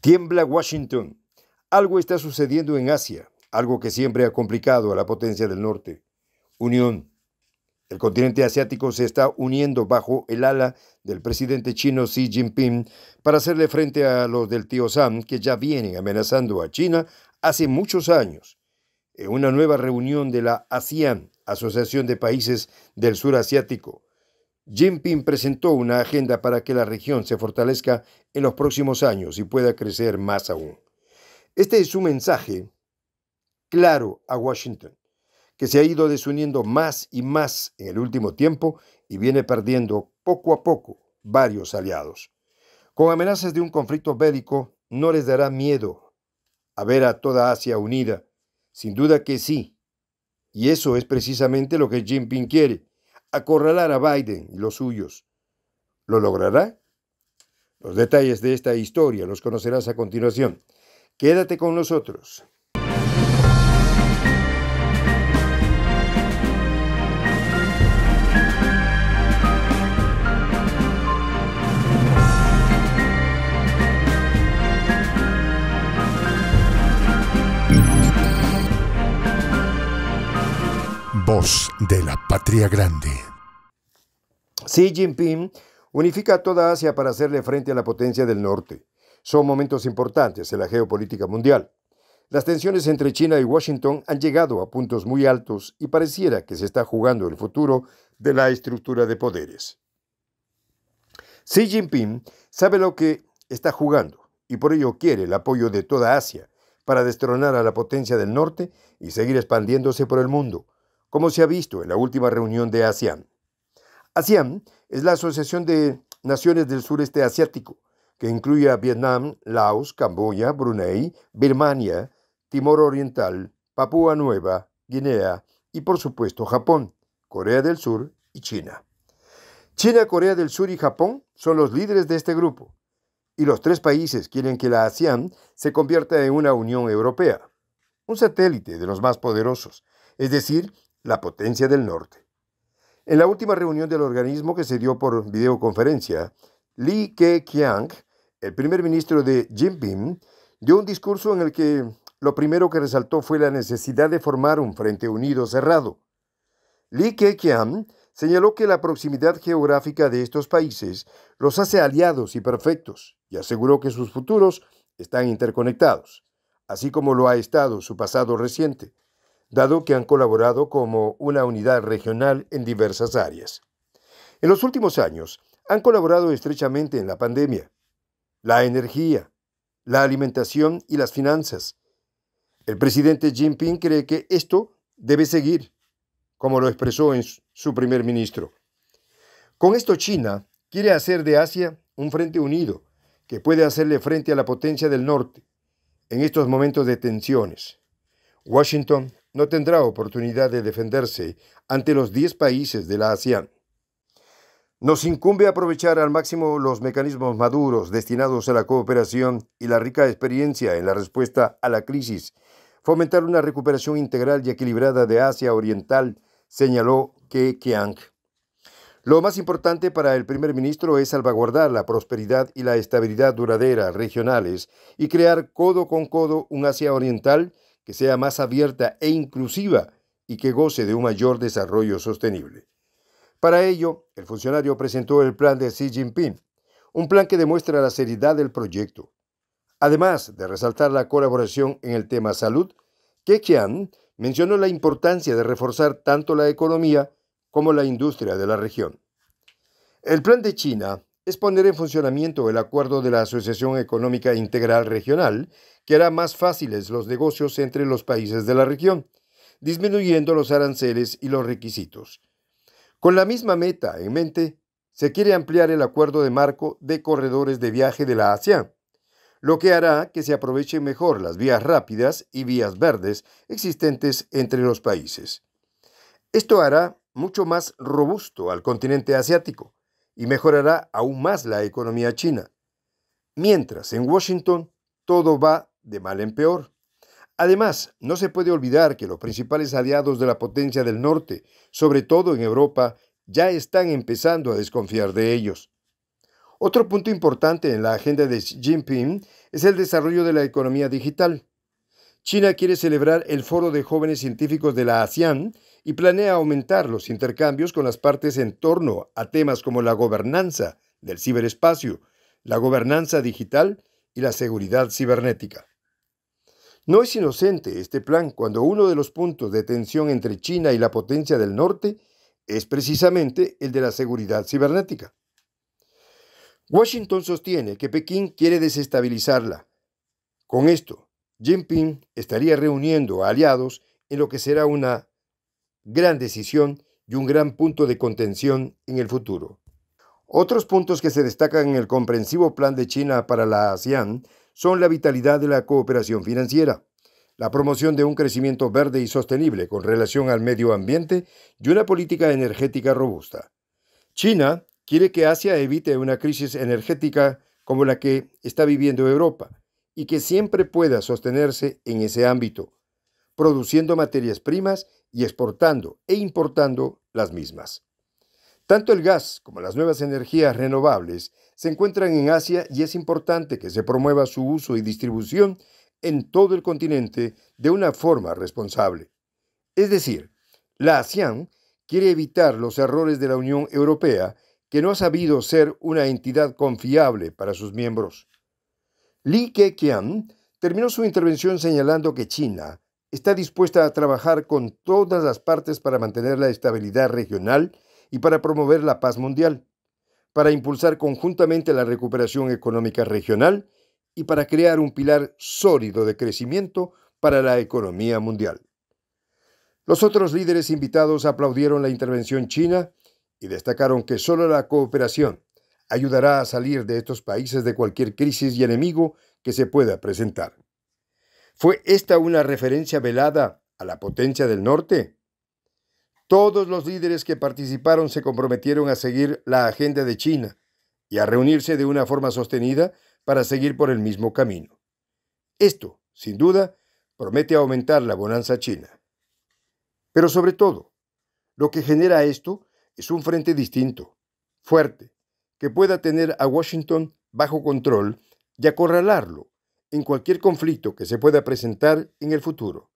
Tiembla Washington. Algo está sucediendo en Asia, algo que siempre ha complicado a la potencia del norte. Unión. El continente asiático se está uniendo bajo el ala del presidente chino Xi Jinping para hacerle frente a los del tío Sam que ya vienen amenazando a China hace muchos años. En una nueva reunión de la ASEAN, Asociación de Países del Sur Asiático, Jinping presentó una agenda para que la región se fortalezca en los próximos años y pueda crecer más aún. Este es un mensaje claro a Washington, que se ha ido desuniendo más y más en el último tiempo y viene perdiendo poco a poco varios aliados. Con amenazas de un conflicto bélico, no les dará miedo a ver a toda Asia unida. Sin duda que sí. Y eso es precisamente lo que Jinping quiere, acorralar a Biden y los suyos. ¿Lo logrará? Los detalles de esta historia los conocerás a continuación. Quédate con nosotros. de la patria grande. Xi Jinping unifica a toda Asia para hacerle frente a la potencia del norte. Son momentos importantes en la geopolítica mundial. Las tensiones entre China y Washington han llegado a puntos muy altos y pareciera que se está jugando el futuro de la estructura de poderes. Xi Jinping sabe lo que está jugando y por ello quiere el apoyo de toda Asia para destronar a la potencia del norte y seguir expandiéndose por el mundo, como se ha visto en la última reunión de ASEAN. ASEAN es la Asociación de Naciones del Sureste Asiático, que incluye a Vietnam, Laos, Camboya, Brunei, Birmania, Timor Oriental, Papúa Nueva, Guinea y por supuesto Japón, Corea del Sur y China. China, Corea del Sur y Japón son los líderes de este grupo, y los tres países quieren que la ASEAN se convierta en una Unión Europea, un satélite de los más poderosos, es decir, la potencia del norte. En la última reunión del organismo que se dio por videoconferencia, Li Keqiang, el primer ministro de Jinping, dio un discurso en el que lo primero que resaltó fue la necesidad de formar un frente unido cerrado. Li Keqiang señaló que la proximidad geográfica de estos países los hace aliados y perfectos y aseguró que sus futuros están interconectados, así como lo ha estado su pasado reciente dado que han colaborado como una unidad regional en diversas áreas. En los últimos años, han colaborado estrechamente en la pandemia, la energía, la alimentación y las finanzas. El presidente Jinping cree que esto debe seguir, como lo expresó en su primer ministro. Con esto China quiere hacer de Asia un frente unido que puede hacerle frente a la potencia del norte en estos momentos de tensiones. Washington, no tendrá oportunidad de defenderse ante los 10 países de la ASEAN. Nos incumbe aprovechar al máximo los mecanismos maduros destinados a la cooperación y la rica experiencia en la respuesta a la crisis, fomentar una recuperación integral y equilibrada de Asia Oriental, señaló Ke Kiang. Lo más importante para el primer ministro es salvaguardar la prosperidad y la estabilidad duradera regionales y crear codo con codo un Asia Oriental sea más abierta e inclusiva y que goce de un mayor desarrollo sostenible. Para ello, el funcionario presentó el plan de Xi Jinping, un plan que demuestra la seriedad del proyecto. Además de resaltar la colaboración en el tema salud, Keqian mencionó la importancia de reforzar tanto la economía como la industria de la región. El plan de China es poner en funcionamiento el acuerdo de la Asociación Económica Integral Regional, que hará más fáciles los negocios entre los países de la región, disminuyendo los aranceles y los requisitos. Con la misma meta en mente, se quiere ampliar el acuerdo de marco de corredores de viaje de la ASEAN, lo que hará que se aprovechen mejor las vías rápidas y vías verdes existentes entre los países. Esto hará mucho más robusto al continente asiático, y mejorará aún más la economía china. Mientras en Washington todo va de mal en peor. Además, no se puede olvidar que los principales aliados de la potencia del norte, sobre todo en Europa, ya están empezando a desconfiar de ellos. Otro punto importante en la agenda de Xi Jinping es el desarrollo de la economía digital. China quiere celebrar el Foro de Jóvenes Científicos de la ASEAN y planea aumentar los intercambios con las partes en torno a temas como la gobernanza del ciberespacio, la gobernanza digital y la seguridad cibernética. No es inocente este plan cuando uno de los puntos de tensión entre China y la potencia del norte es precisamente el de la seguridad cibernética. Washington sostiene que Pekín quiere desestabilizarla. Con esto, Jinping estaría reuniendo a aliados en lo que será una gran decisión y un gran punto de contención en el futuro. Otros puntos que se destacan en el comprensivo plan de China para la ASEAN son la vitalidad de la cooperación financiera, la promoción de un crecimiento verde y sostenible con relación al medio ambiente y una política energética robusta. China quiere que Asia evite una crisis energética como la que está viviendo Europa y que siempre pueda sostenerse en ese ámbito, produciendo materias primas y exportando e importando las mismas. Tanto el gas como las nuevas energías renovables se encuentran en Asia y es importante que se promueva su uso y distribución en todo el continente de una forma responsable. Es decir, la ASEAN quiere evitar los errores de la Unión Europea, que no ha sabido ser una entidad confiable para sus miembros. Li Keqiang terminó su intervención señalando que China está dispuesta a trabajar con todas las partes para mantener la estabilidad regional y para promover la paz mundial, para impulsar conjuntamente la recuperación económica regional y para crear un pilar sólido de crecimiento para la economía mundial. Los otros líderes invitados aplaudieron la intervención china y destacaron que solo la cooperación, ayudará a salir de estos países de cualquier crisis y enemigo que se pueda presentar. ¿Fue esta una referencia velada a la potencia del norte? Todos los líderes que participaron se comprometieron a seguir la agenda de China y a reunirse de una forma sostenida para seguir por el mismo camino. Esto, sin duda, promete aumentar la bonanza china. Pero sobre todo, lo que genera esto es un frente distinto, fuerte, que pueda tener a Washington bajo control y acorralarlo en cualquier conflicto que se pueda presentar en el futuro.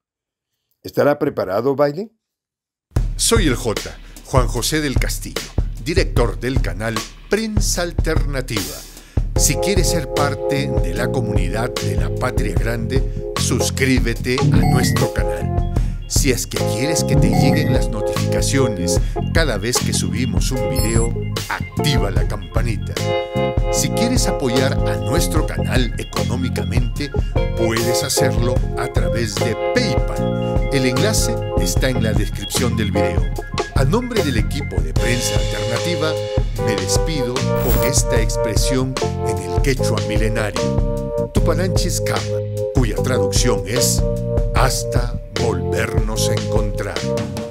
¿Estará preparado Biden? Soy el J, Juan José del Castillo, director del canal Prensa Alternativa. Si quieres ser parte de la comunidad de la Patria Grande, suscríbete a nuestro canal. Si es que quieres que te lleguen las notificaciones cada vez que subimos un video, activa la campanita. Si quieres apoyar a nuestro canal económicamente, puedes hacerlo a través de PayPal. El enlace está en la descripción del video. A nombre del equipo de prensa alternativa, me despido con esta expresión en el quechua milenario, Tupananchis Kama, cuya traducción es hasta volvernos a encontrar.